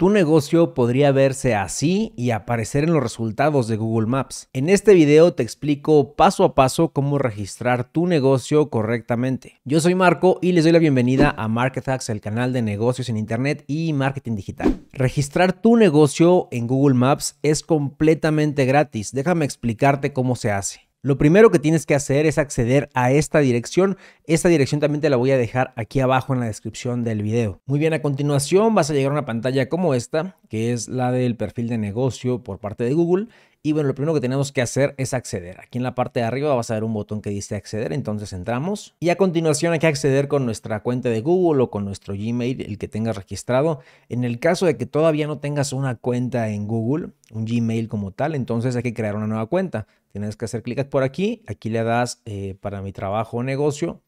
Tu negocio podría verse así y aparecer en los resultados de Google Maps. En este video te explico paso a paso cómo registrar tu negocio correctamente. Yo soy Marco y les doy la bienvenida a Marketax, el canal de negocios en Internet y marketing digital. Registrar tu negocio en Google Maps es completamente gratis. Déjame explicarte cómo se hace. Lo primero que tienes que hacer es acceder a esta dirección. Esta dirección también te la voy a dejar aquí abajo en la descripción del video. Muy bien, a continuación vas a llegar a una pantalla como esta, que es la del perfil de negocio por parte de Google. Y bueno, lo primero que tenemos que hacer es acceder. Aquí en la parte de arriba vas a ver un botón que dice acceder, entonces entramos. Y a continuación hay que acceder con nuestra cuenta de Google o con nuestro Gmail, el que tengas registrado. En el caso de que todavía no tengas una cuenta en Google, un Gmail como tal, entonces hay que crear una nueva cuenta. Tienes que hacer clic por aquí. Aquí le das eh, para mi trabajo o negocio.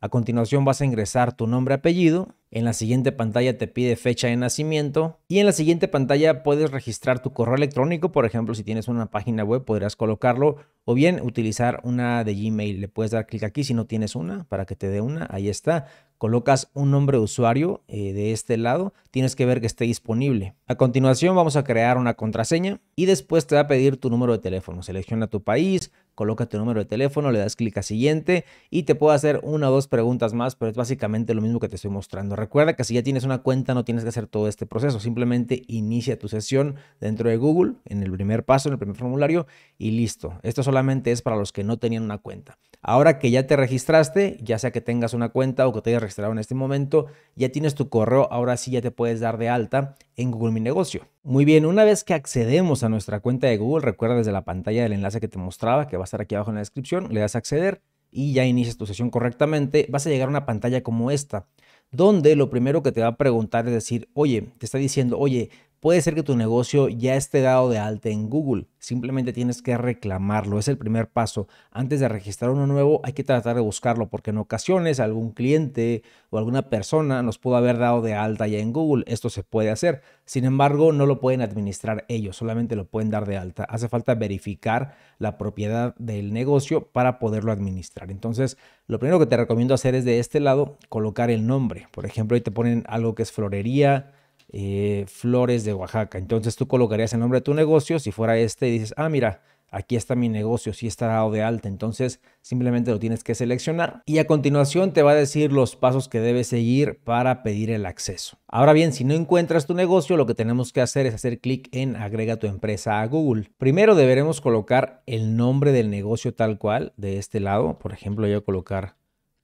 A continuación vas a ingresar tu nombre, y apellido en la siguiente pantalla te pide fecha de nacimiento y en la siguiente pantalla puedes registrar tu correo electrónico. Por ejemplo, si tienes una página web podrás colocarlo o bien utilizar una de Gmail. Le puedes dar clic aquí si no tienes una para que te dé una. Ahí está. Colocas un nombre de usuario eh, de este lado. Tienes que ver que esté disponible. A continuación vamos a crear una contraseña y después te va a pedir tu número de teléfono. Selecciona tu país, coloca tu número de teléfono, le das clic a siguiente y te puedo hacer una o dos preguntas más, pero es básicamente lo mismo que te estoy mostrando. Recuerda que si ya tienes una cuenta no tienes que hacer todo este proceso, simplemente inicia tu sesión dentro de Google en el primer paso, en el primer formulario y listo. Esto solamente es para los que no tenían una cuenta. Ahora que ya te registraste, ya sea que tengas una cuenta o que te hayas registrado en este momento, ya tienes tu correo, ahora sí ya te puedes dar de alta en Google Mi Negocio. Muy bien, una vez que accedemos a nuestra cuenta de Google, recuerda desde la pantalla del enlace que te mostraba, que va a estar aquí abajo en la descripción, le das a acceder y ya inicias tu sesión correctamente, vas a llegar a una pantalla como esta donde lo primero que te va a preguntar es decir, oye, te está diciendo, oye, Puede ser que tu negocio ya esté dado de alta en Google, simplemente tienes que reclamarlo, es el primer paso. Antes de registrar uno nuevo hay que tratar de buscarlo porque en ocasiones algún cliente o alguna persona nos pudo haber dado de alta ya en Google, esto se puede hacer. Sin embargo, no lo pueden administrar ellos, solamente lo pueden dar de alta. Hace falta verificar la propiedad del negocio para poderlo administrar. Entonces, lo primero que te recomiendo hacer es de este lado colocar el nombre. Por ejemplo, ahí te ponen algo que es florería, eh, flores de Oaxaca. Entonces tú colocarías el nombre de tu negocio, si fuera este, y dices, ah, mira, aquí está mi negocio, si está dado de alta. Entonces simplemente lo tienes que seleccionar y a continuación te va a decir los pasos que debes seguir para pedir el acceso. Ahora bien, si no encuentras tu negocio, lo que tenemos que hacer es hacer clic en agrega tu empresa a Google. Primero deberemos colocar el nombre del negocio tal cual de este lado. Por ejemplo, voy a colocar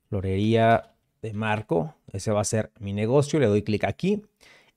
florería de Marco. Ese va a ser mi negocio. Le doy clic aquí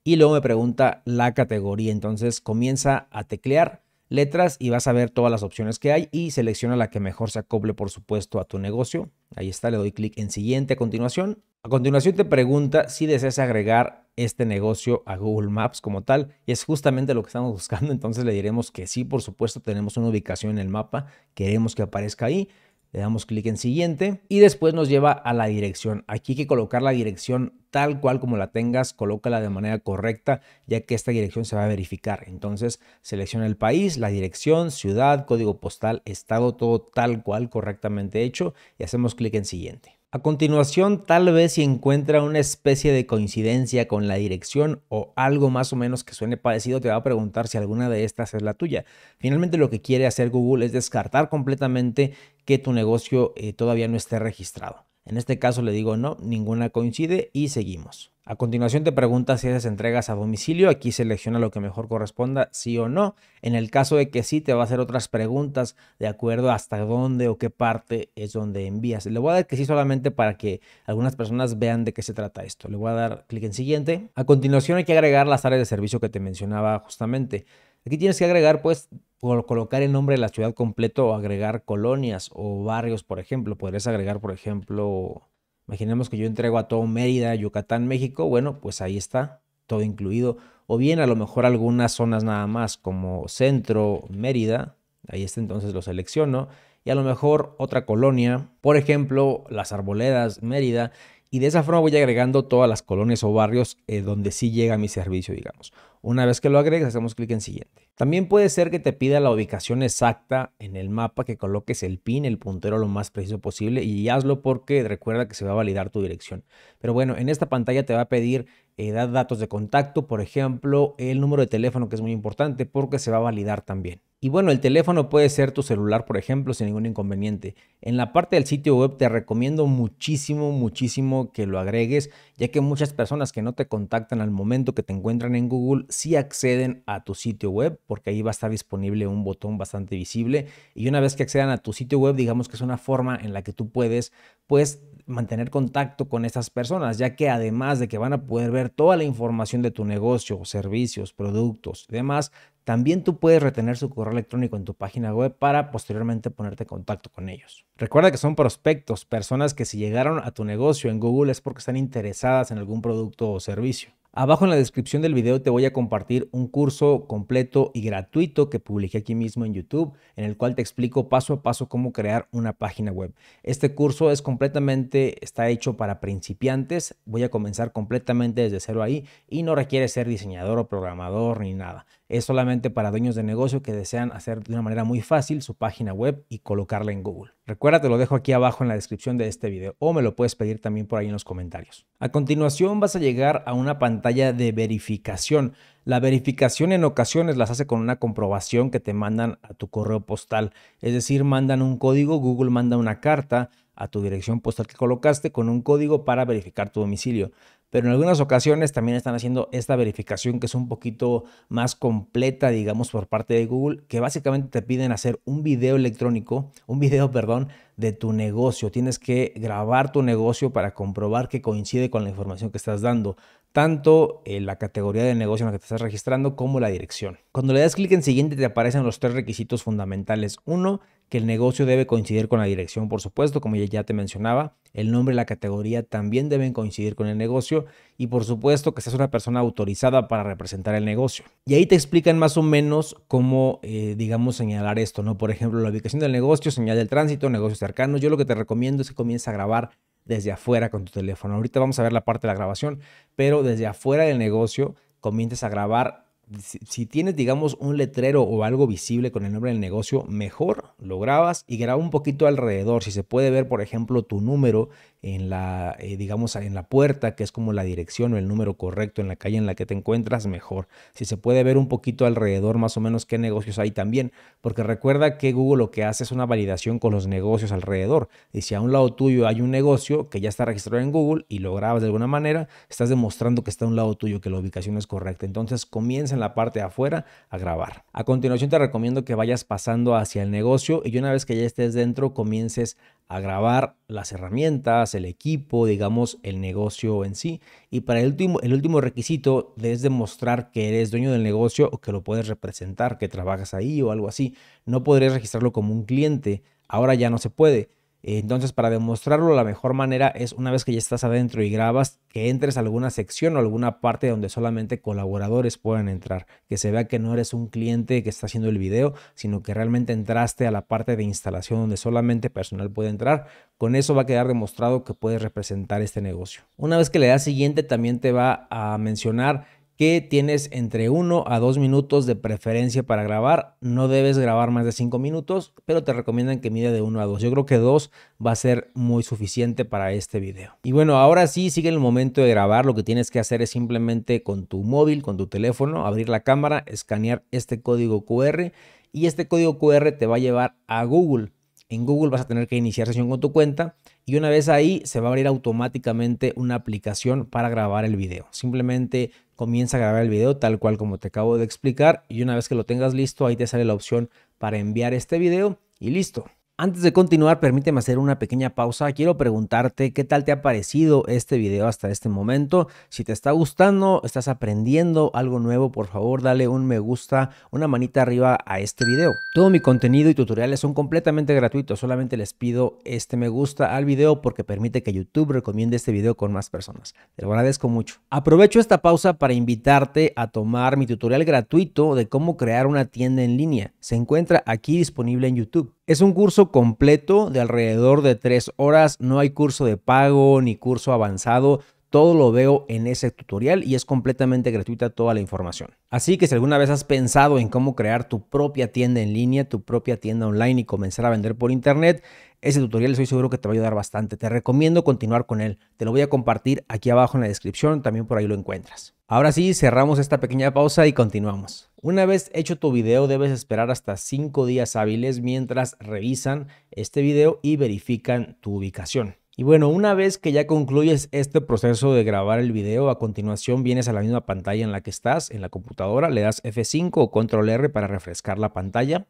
y luego me pregunta la categoría. Entonces comienza a teclear letras y vas a ver todas las opciones que hay y selecciona la que mejor se acople, por supuesto, a tu negocio. Ahí está, le doy clic en siguiente a continuación. A continuación te pregunta si deseas agregar este negocio a Google Maps como tal y es justamente lo que estamos buscando, entonces le diremos que sí, por supuesto, tenemos una ubicación en el mapa, queremos que aparezca ahí le damos clic en siguiente y después nos lleva a la dirección. Aquí hay que colocar la dirección tal cual como la tengas, colócala de manera correcta, ya que esta dirección se va a verificar. Entonces, selecciona el país, la dirección, ciudad, código postal, estado, todo tal cual correctamente hecho y hacemos clic en siguiente. A continuación, tal vez si encuentra una especie de coincidencia con la dirección o algo más o menos que suene parecido, te va a preguntar si alguna de estas es la tuya. Finalmente, lo que quiere hacer Google es descartar completamente que tu negocio eh, todavía no esté registrado. En este caso le digo no, ninguna coincide y seguimos. A continuación te pregunta si haces entregas a domicilio. Aquí selecciona lo que mejor corresponda, sí o no. En el caso de que sí, te va a hacer otras preguntas de acuerdo hasta dónde o qué parte es donde envías. Le voy a dar que sí solamente para que algunas personas vean de qué se trata esto. Le voy a dar clic en siguiente. A continuación hay que agregar las áreas de servicio que te mencionaba justamente. Aquí tienes que agregar, pues, por colocar el nombre de la ciudad completo o agregar colonias o barrios, por ejemplo. Podrías agregar, por ejemplo, Imaginemos que yo entrego a todo Mérida, Yucatán, México, bueno, pues ahí está, todo incluido. O bien a lo mejor algunas zonas nada más, como centro, Mérida, ahí está entonces lo selecciono. Y a lo mejor otra colonia, por ejemplo, las arboledas, Mérida, y de esa forma voy agregando todas las colonias o barrios eh, donde sí llega mi servicio, digamos. Una vez que lo agregas, hacemos clic en siguiente. También puede ser que te pida la ubicación exacta en el mapa, que coloques el pin, el puntero lo más preciso posible y hazlo porque recuerda que se va a validar tu dirección. Pero bueno, en esta pantalla te va a pedir eh, datos de contacto, por ejemplo, el número de teléfono que es muy importante porque se va a validar también. Y bueno, el teléfono puede ser tu celular, por ejemplo, sin ningún inconveniente. En la parte del sitio web te recomiendo muchísimo, muchísimo que lo agregues, ya que muchas personas que no te contactan al momento que te encuentran en Google sí acceden a tu sitio web, porque ahí va a estar disponible un botón bastante visible. Y una vez que accedan a tu sitio web, digamos que es una forma en la que tú puedes, pues, mantener contacto con esas personas, ya que además de que van a poder ver toda la información de tu negocio, servicios, productos y demás, también tú puedes retener su correo electrónico en tu página web para posteriormente ponerte en contacto con ellos. Recuerda que son prospectos, personas que si llegaron a tu negocio en Google es porque están interesadas en algún producto o servicio. Abajo en la descripción del video te voy a compartir un curso completo y gratuito que publiqué aquí mismo en YouTube, en el cual te explico paso a paso cómo crear una página web. Este curso es completamente, está hecho para principiantes, voy a comenzar completamente desde cero ahí y no requiere ser diseñador o programador ni nada es solamente para dueños de negocio que desean hacer de una manera muy fácil su página web y colocarla en Google. Recuerda, te lo dejo aquí abajo en la descripción de este video o me lo puedes pedir también por ahí en los comentarios. A continuación vas a llegar a una pantalla de verificación. La verificación en ocasiones las hace con una comprobación que te mandan a tu correo postal, es decir, mandan un código, Google manda una carta a tu dirección postal que colocaste con un código para verificar tu domicilio. Pero en algunas ocasiones también están haciendo esta verificación que es un poquito más completa, digamos, por parte de Google, que básicamente te piden hacer un video electrónico, un video, perdón, de tu negocio. Tienes que grabar tu negocio para comprobar que coincide con la información que estás dando, tanto en eh, la categoría de negocio en la que te estás registrando como la dirección. Cuando le das clic en siguiente te aparecen los tres requisitos fundamentales. Uno, que el negocio debe coincidir con la dirección, por supuesto, como ya te mencionaba, el nombre y la categoría también deben coincidir con el negocio y por supuesto que seas una persona autorizada para representar el negocio. Y ahí te explican más o menos cómo, eh, digamos, señalar esto, ¿no? Por ejemplo, la ubicación del negocio, señal del tránsito, negocios cercanos. Yo lo que te recomiendo es que comiences a grabar desde afuera con tu teléfono. Ahorita vamos a ver la parte de la grabación, pero desde afuera del negocio comiences a grabar si, tienes, digamos, un letrero o algo visible con el nombre del negocio, mejor lo grabas y graba un poquito alrededor. Si se puede ver, por ejemplo, tu número en la, eh, digamos, en la puerta, que es como la dirección o el número correcto en la calle en la que te encuentras, mejor. Si se puede ver un poquito alrededor, más o menos, qué negocios hay también. Porque recuerda que Google lo que hace es una validación con los negocios alrededor. Y si a un lado tuyo hay un negocio que ya está registrado en Google y lo grabas de alguna manera, estás demostrando que está a un lado tuyo, que la ubicación es correcta. Entonces comienza en la parte de afuera a grabar. A continuación te recomiendo que vayas pasando hacia el negocio y una vez que ya estés dentro comiences a grabar las herramientas, el equipo, digamos, el negocio en sí. Y para el último, el último requisito es demostrar que eres dueño del negocio o que lo puedes representar, que trabajas ahí o algo así. No podrías registrarlo como un cliente. Ahora ya no se puede entonces, para demostrarlo, la mejor manera es una vez que ya estás adentro y grabas, que entres a alguna sección o alguna parte donde solamente colaboradores puedan entrar, que se vea que no eres un cliente que está haciendo el video, sino que realmente entraste a la parte de instalación donde solamente personal puede entrar. Con eso va a quedar demostrado que puedes representar este negocio. Una vez que le das siguiente, también te va a mencionar que tienes entre 1 a 2 minutos de preferencia para grabar. No debes grabar más de 5 minutos, pero te recomiendan que mide de 1 a 2. Yo creo que 2 va a ser muy suficiente para este video. Y bueno, ahora sí, sigue el momento de grabar. Lo que tienes que hacer es simplemente con tu móvil, con tu teléfono, abrir la cámara, escanear este código QR y este código QR te va a llevar a Google. En Google vas a tener que iniciar sesión con tu cuenta y una vez ahí se va a abrir automáticamente una aplicación para grabar el video. Simplemente comienza a grabar el video tal cual como te acabo de explicar y una vez que lo tengas listo ahí te sale la opción para enviar este video y listo. Antes de continuar, permíteme hacer una pequeña pausa. Quiero preguntarte qué tal te ha parecido este video hasta este momento. Si te está gustando, estás aprendiendo algo nuevo, por favor dale un me gusta, una manita arriba a este video. Todo mi contenido y tutoriales son completamente gratuitos. Solamente les pido este me gusta al video porque permite que YouTube recomiende este video con más personas. Te lo agradezco mucho. Aprovecho esta pausa para invitarte a tomar mi tutorial gratuito de cómo crear una tienda en línea. Se encuentra aquí disponible en YouTube. Es un curso completo de alrededor de tres horas. No hay curso de pago ni curso avanzado. Todo lo veo en ese tutorial y es completamente gratuita toda la información. Así que si alguna vez has pensado en cómo crear tu propia tienda en línea, tu propia tienda online y comenzar a vender por internet, ese tutorial estoy seguro que te va a ayudar bastante. Te recomiendo continuar con él. Te lo voy a compartir aquí abajo en la descripción, también por ahí lo encuentras. Ahora sí, cerramos esta pequeña pausa y continuamos. Una vez hecho tu video, debes esperar hasta 5 días hábiles mientras revisan este video y verifican tu ubicación. Y bueno, una vez que ya concluyes este proceso de grabar el video, a continuación vienes a la misma pantalla en la que estás, en la computadora, le das F5 o Control R para refrescar la pantalla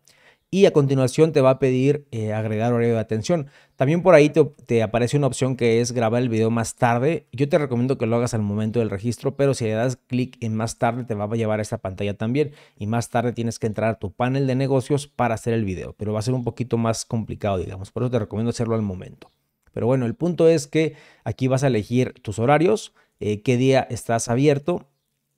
y a continuación te va a pedir eh, agregar horario de atención. También por ahí te, aparece una opción que es grabar el video más tarde. Yo te recomiendo que lo hagas al momento del registro, pero si le das clic en más tarde te va a llevar a esta pantalla también y más tarde tienes que entrar a tu panel de negocios para hacer el video, pero va a ser un poquito más complicado, digamos, por eso te recomiendo hacerlo al momento. Pero bueno, el punto es que aquí vas a elegir tus horarios, eh, qué día estás abierto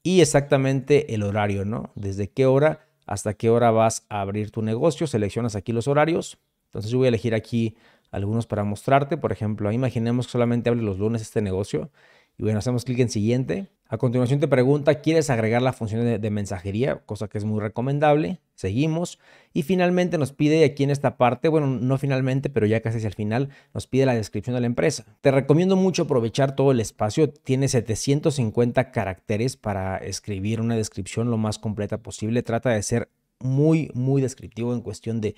y exactamente el horario, ¿no? Desde qué hora hasta qué hora vas a abrir tu negocio, seleccionas aquí los horarios. Entonces yo voy a elegir aquí algunos para mostrarte. Por ejemplo, imaginemos que solamente abre los lunes este negocio. Y bueno, hacemos clic en siguiente. A continuación te pregunta, ¿quieres agregar la función de, mensajería? Cosa que es muy recomendable. Seguimos. Y finalmente nos pide aquí en esta parte, bueno, no finalmente, pero ya casi hacia el final, nos pide la descripción de la empresa. Te recomiendo mucho aprovechar todo el espacio. Tiene 750 caracteres para escribir una descripción lo más completa posible. Trata de ser muy, muy descriptivo en cuestión de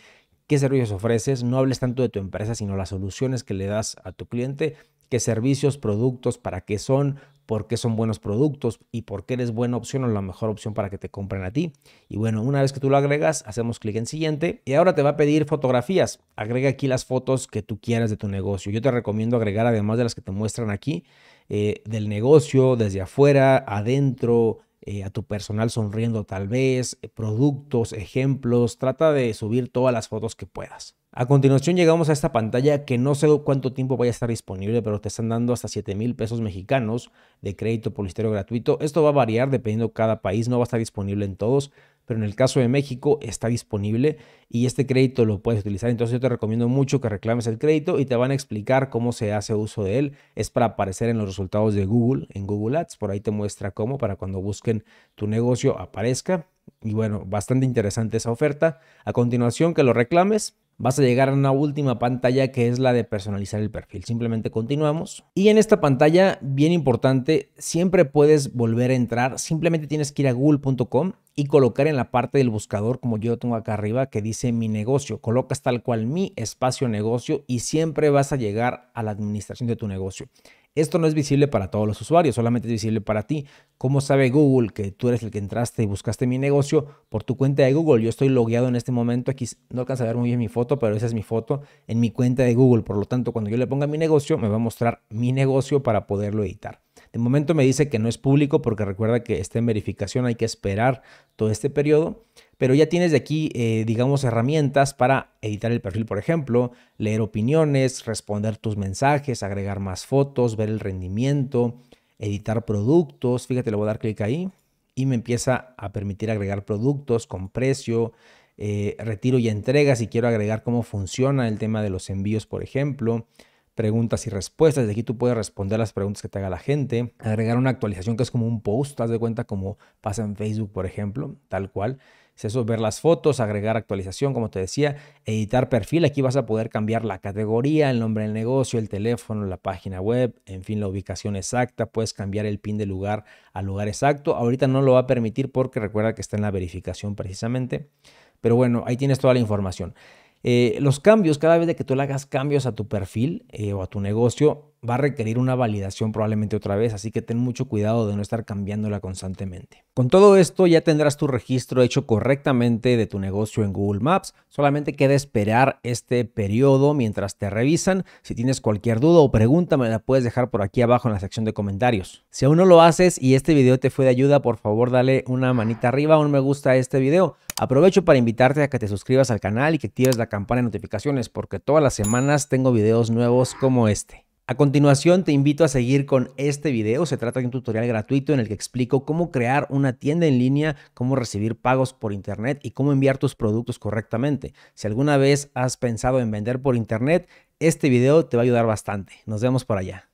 qué servicios ofreces, no hables tanto de tu empresa, sino las soluciones que le das a tu cliente qué servicios, productos, para qué son, por qué son buenos productos y por qué eres buena opción o la mejor opción para que te compren a ti. Y bueno, una vez que tú lo agregas, hacemos clic en siguiente y ahora te va a pedir fotografías. Agrega aquí las fotos que tú quieras de tu negocio. Yo te recomiendo agregar, además de las que te muestran aquí, eh, del negocio, desde afuera, adentro, eh, a tu personal sonriendo tal vez, eh, productos, ejemplos. Trata de subir todas las fotos que puedas. A continuación llegamos a esta pantalla que no sé cuánto tiempo vaya a estar disponible, pero te están dando hasta 7 mil pesos mexicanos de crédito publicitario gratuito. Esto va a variar dependiendo cada país, no va a estar disponible en todos, pero en el caso de México está disponible y este crédito lo puedes utilizar. Entonces yo te recomiendo mucho que reclames el crédito y te van a explicar cómo se hace uso de él. Es para aparecer en los resultados de Google, en Google Ads, por ahí te muestra cómo para cuando busquen tu negocio aparezca. Y bueno, bastante interesante esa oferta. A continuación que lo reclames vas a llegar a una última pantalla que es la de personalizar el perfil. Simplemente continuamos. Y en esta pantalla, bien importante, siempre puedes volver a entrar. Simplemente tienes que ir a google.com y colocar en la parte del buscador, como yo tengo acá arriba, que dice mi negocio. Colocas tal cual mi espacio negocio y siempre vas a llegar a la administración de tu negocio. Esto no es visible para todos los usuarios, solamente es visible para ti. ¿Cómo sabe Google que tú eres el que entraste y buscaste mi negocio por tu cuenta de Google? Yo estoy logueado en este momento, aquí no alcanza a ver muy bien mi foto, pero esa es mi foto en mi cuenta de Google. Por lo tanto, cuando yo le ponga mi negocio, me va a mostrar mi negocio para poderlo editar. De momento me dice que no es público porque recuerda que está en verificación, hay que esperar todo este periodo pero ya tienes de aquí, eh, digamos, herramientas para editar el perfil, por ejemplo, leer opiniones, responder tus mensajes, agregar más fotos, ver el rendimiento, editar productos. Fíjate, le voy a dar clic ahí y me empieza a permitir agregar productos con precio, eh, retiro y entrega si quiero agregar cómo funciona el tema de los envíos, por ejemplo, preguntas y respuestas. De aquí tú puedes responder las preguntas que te haga la gente, agregar una actualización que es como un post, haz de cuenta como pasa en Facebook, por ejemplo, tal cual eso es ver las fotos, agregar actualización, como te decía, editar perfil. Aquí vas a poder cambiar la categoría, el nombre del negocio, el teléfono, la página web, en fin, la ubicación exacta. Puedes cambiar el pin de lugar al lugar exacto. Ahorita no lo va a permitir porque recuerda que está en la verificación precisamente. Pero bueno, ahí tienes toda la información. Eh, los cambios, cada vez que tú le hagas cambios a tu perfil eh, o a tu negocio, va a requerir una validación probablemente otra vez, así que ten mucho cuidado de no estar cambiándola constantemente. Con todo esto ya tendrás tu registro hecho correctamente de tu negocio en Google Maps, solamente queda esperar este periodo mientras te revisan. Si tienes cualquier duda o pregunta me la puedes dejar por aquí abajo en la sección de comentarios. Si aún no lo haces y este video te fue de ayuda, por favor dale una manita arriba, un me gusta a este video. Aprovecho para invitarte a que te suscribas al canal y que actives la campana de notificaciones porque todas las semanas tengo videos nuevos como este. A continuación te invito a seguir con este video, se trata de un tutorial gratuito en el que explico cómo crear una tienda en línea, cómo recibir pagos por internet y cómo enviar tus productos correctamente. Si alguna vez has pensado en vender por internet, este video te va a ayudar bastante. Nos vemos por allá.